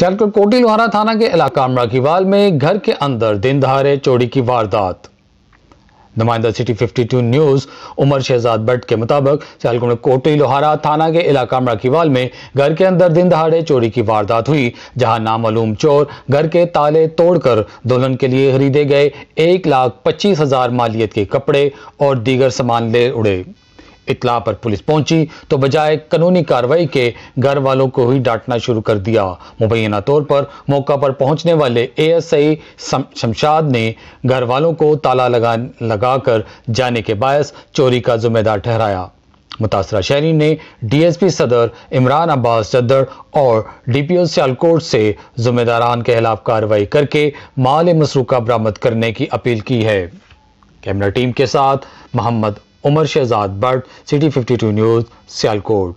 सियालकोट कोटी लोहारा थाना के इलाका अमराखीवाल में घर के अंदर दिन दहाड़े चोरी की वारदात नुमाइंदा सिटी 52 न्यूज उमर शहजाद भट्ट के मुताबिक सियालकोट कोटी लोहारा थाना के इलाका अमराखीवाल में घर के अंदर दिन दहाड़े चोरी की वारदात हुई जहां नामालूम चोर घर के ताले तोड़कर दुल्हन के लिए खरीदे गए एक लाख पच्चीस हजार मालियत के कपड़े और दीगर सामान ले उड़े इतला पर पुलिस पहुंची तो बजाय कानूनी कार्रवाई के घर वालों को ही डांटना शुरू कर दिया मुबैना तौर पर मौका पर पहुंचने वाले एएसआई शमशाद ने घर वालों को ताला लगा लगाकर जाने के बायस चोरी का जिम्मेदार ठहराया मुतासरा शहरी ने डीएसपी सदर इमरान अब्बास चद्दर और डीपीओ सियालकोट से जुम्मेदारान के खिलाफ कार्रवाई करके माल मसरूका बरामद करने की अपील की है कैमरा टीम के साथ मोहम्मद उमर शहजाद बट सिटी 52 न्यूज़ सियालकोट